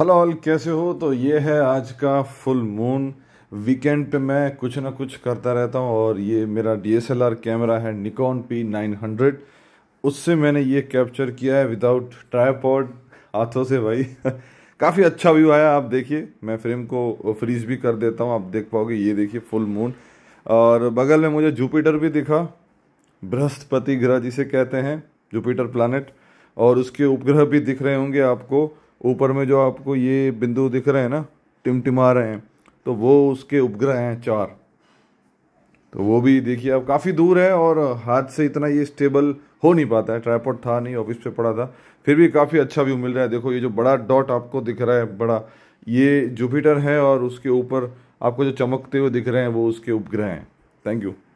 hello all कैसे हो तो ये है आज का फुल मून वीकेंड पे मैं कुछ ना कुछ करता रहता हूँ और ये मेरा डीएसएलआर कैमरा है निकॉन पी नाइन हंड्रेड उससे मैंने ये कैप्चर किया है विदाउट ट्राईपॉड हाथों से भाई काफ़ी अच्छा व्यू आया आप देखिए मैं फ्रेम को फ्रीज भी कर देता हूँ आप देख पाओगे ये देखिए फुल मून और बगल में मुझे जुपिटर भी दिखा बृहस्पति ग्रह जिसे कहते हैं जुपिटर प्लानट और उसके उपग्रह भी दिख रहे होंगे आपको ऊपर में जो आपको ये बिंदु दिख रहे हैं ना टिमटिमा रहे हैं तो वो उसके उपग्रह हैं चार तो वो भी देखिए अब काफ़ी दूर है और हाथ से इतना ये स्टेबल हो नहीं पाता है ट्राईपोर्ट था नहीं ऑफिस पे पड़ा था फिर भी काफ़ी अच्छा व्यू मिल रहा है देखो ये जो बड़ा डॉट आपको दिख रहा है बड़ा ये जुपिटर है और उसके ऊपर आपको जो चमकते हुए दिख रहे हैं वो उसके उपग्रह हैं थैंक यू